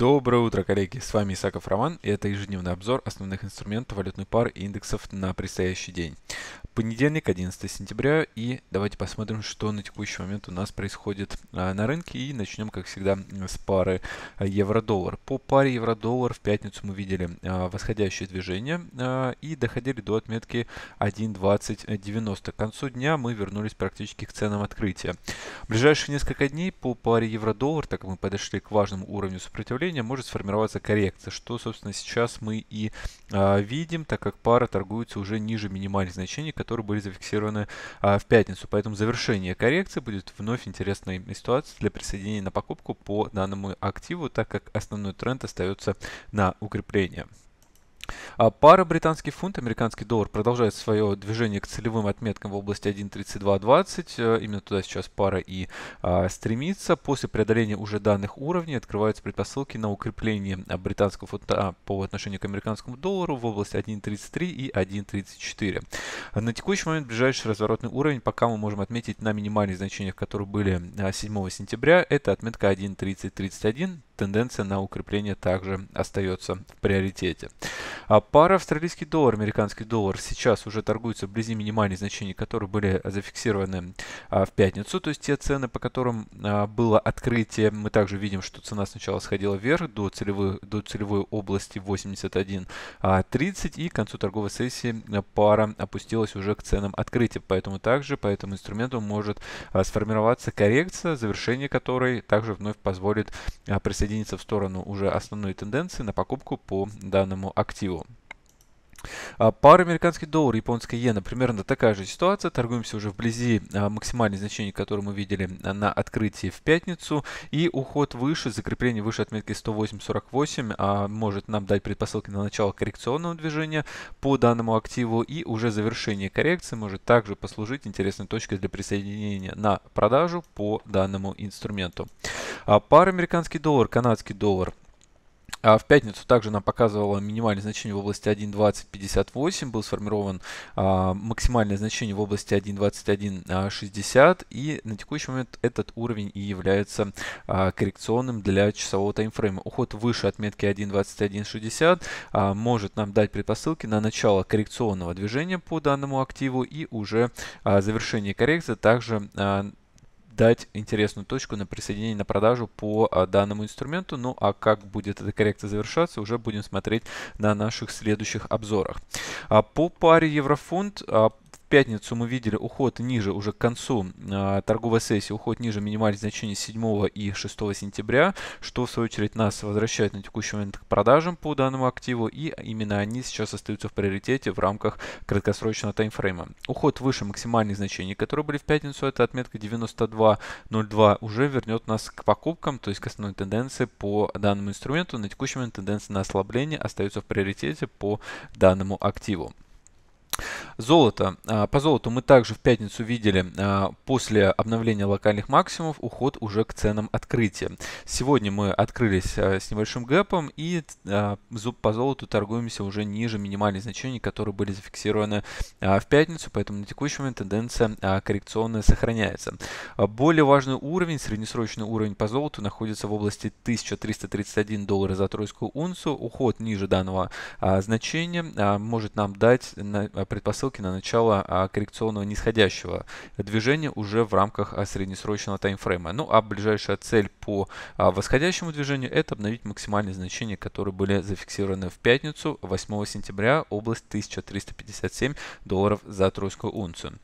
Доброе утро, коллеги! С вами Исаков Роман, и это ежедневный обзор основных инструментов валютных пар и индексов на предстоящий день понедельник, 11 сентября, и давайте посмотрим, что на текущий момент у нас происходит а, на рынке, и начнем, как всегда, с пары а, евро-доллар. По паре евро-доллар в пятницу мы видели а, восходящее движение и доходили до отметки 1.2090. К концу дня мы вернулись практически к ценам открытия. В ближайшие несколько дней по паре евро-доллар, так как мы подошли к важному уровню сопротивления, может сформироваться коррекция, что, собственно, сейчас мы и видим, так как пара торгуется уже ниже минимальных значений, которые были зафиксированы а, в пятницу. Поэтому завершение коррекции будет вновь интересной ситуацией для присоединения на покупку по данному активу, так как основной тренд остается на укрепление. А пара британский фунт, американский доллар продолжает свое движение к целевым отметкам в области 1.3220. Э, именно туда сейчас пара и а, стремится. После преодоления уже данных уровней открываются предпосылки на укрепление британского фунта а, по отношению к американскому доллару в области 1.33 и 1.34. На текущий момент ближайший разворотный уровень пока мы можем отметить на минимальных значениях, которые были 7 а, сентября. Это отметка 1.3031 тенденция на укрепление также остается в приоритете. А пара австралийский доллар, американский доллар сейчас уже торгуется вблизи минимальных значений, которые были зафиксированы а, в пятницу, то есть те цены, по которым а, было открытие. Мы также видим, что цена сначала сходила вверх до целевой, до целевой области 81.30 а, и к концу торговой сессии пара опустилась уже к ценам открытия. Поэтому также по этому инструменту может а, сформироваться коррекция, завершение которой также вновь позволит а, присоединиться присоединиться в сторону уже основной тенденции на покупку по данному активу. А, пара американский доллар, японская иена, примерно такая же ситуация. Торгуемся уже вблизи а, максимальных значений, которые мы видели а, на открытии в пятницу. И уход выше, закрепление выше отметки 108.48 может нам дать предпосылки на начало коррекционного движения по данному активу. И уже завершение коррекции может также послужить интересной точкой для присоединения на продажу по данному инструменту. Пара американский доллар, канадский доллар. А В пятницу также нам показывало минимальное значение в области 1.2058, был сформирован а, максимальное значение в области 1.2160 и на текущий момент этот уровень и является а, коррекционным для часового таймфрейма. Уход выше отметки 1.2160 а, может нам дать предпосылки на начало коррекционного движения по данному активу и уже а, завершение коррекции также а, дать интересную точку на присоединение на продажу по а, данному инструменту. Ну а как будет эта коррекция завершаться, уже будем смотреть на наших следующих обзорах. А, по паре еврофунт а, пятницу мы видели уход ниже уже к концу э, торговой сессии, уход ниже минимальных значений 7 и 6 сентября, что в свою очередь нас возвращает на текущий момент к продажам по данному активу, и именно они сейчас остаются в приоритете в рамках краткосрочного таймфрейма. Уход выше максимальных значений, которые были в пятницу, это отметка 92.02, уже вернет нас к покупкам, то есть к основной тенденции по данному инструменту. На текущий момент тенденция на ослабление остается в приоритете по данному активу. Золото. А, по золоту мы также в пятницу видели а, после обновления локальных максимумов уход уже к ценам открытия. Сегодня мы открылись а, с небольшим гэпом и по золоту торгуемся уже ниже минимальных значений, которые были зафиксированы в пятницу, поэтому на текущий момент тенденция коррекционная сохраняется. Более важный уровень, среднесрочный уровень по золоту находится в области 1331 доллара за тройскую унцию. Уход ниже данного значения может нам дать предпосылки отсылки на начало а, коррекционного нисходящего движения уже в рамках а, среднесрочного таймфрейма. Ну а ближайшая цель по а, восходящему движению это обновить максимальные значения, которые были зафиксированы в пятницу 8 сентября, область 1357 долларов за тройскую унцию.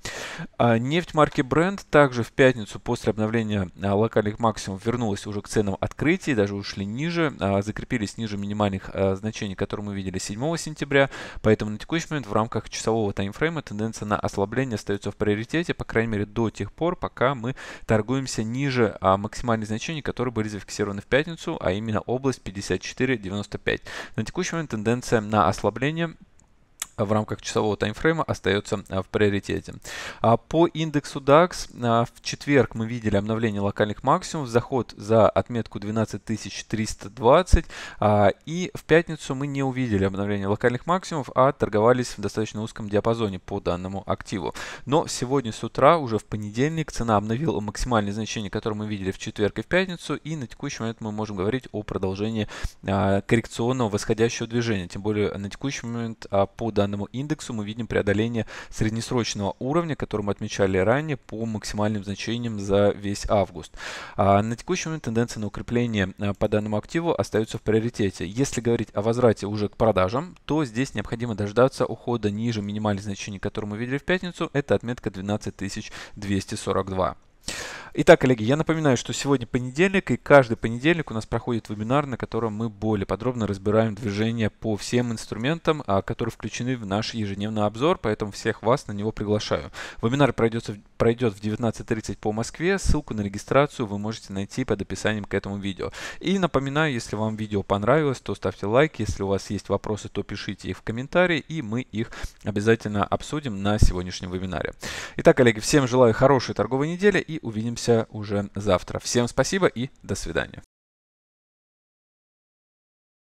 А нефть марки Brent также в пятницу после обновления а, локальных максимумов вернулась уже к ценам открытий, даже ушли ниже, а, закрепились ниже минимальных значений, которые мы видели 7 сентября, поэтому на текущий момент в рамках часового таймфрейма тенденция на ослабление остается в приоритете, по крайней мере до тех пор, пока мы торгуемся ниже максимальных значений, которые были зафиксированы в пятницу, а именно область 54.95. На текущий момент тенденция на ослабление в рамках часового таймфрейма остается а, в приоритете. А, по индексу DAX а, в четверг мы видели обновление локальных максимумов, заход за отметку 12320 и в пятницу мы не увидели обновление локальных максимумов, а торговались в достаточно узком диапазоне по данному активу. Но сегодня с утра, уже в понедельник, цена обновила максимальные значения, которые мы видели в четверг и в пятницу и на текущий момент мы можем говорить о продолжении коррекционного восходящего движения, тем более на текущий момент по данному данному индексу мы видим преодоление среднесрочного уровня, который мы отмечали ранее по максимальным значениям за весь август. А на текущий момент тенденция на укрепление а, по данному активу остается в приоритете. Если говорить о возврате уже к продажам, то здесь необходимо дождаться ухода ниже минимальных значений, которые мы видели в пятницу. Это отметка 12242. Итак, коллеги, я напоминаю, что сегодня понедельник, и каждый понедельник у нас проходит вебинар, на котором мы более подробно разбираем движение по всем инструментам, а, которые включены в наш ежедневный обзор, поэтому всех вас на него приглашаю. Вебинар пройдет, пройдет в 19.30 по Москве, ссылку на регистрацию вы можете найти под описанием к этому видео. И напоминаю, если вам видео понравилось, то ставьте лайк, если у вас есть вопросы, то пишите их в комментарии, и мы их обязательно обсудим на сегодняшнем вебинаре. Итак, коллеги, всем желаю хорошей торговой недели и увидимся уже завтра. Всем спасибо и до свидания.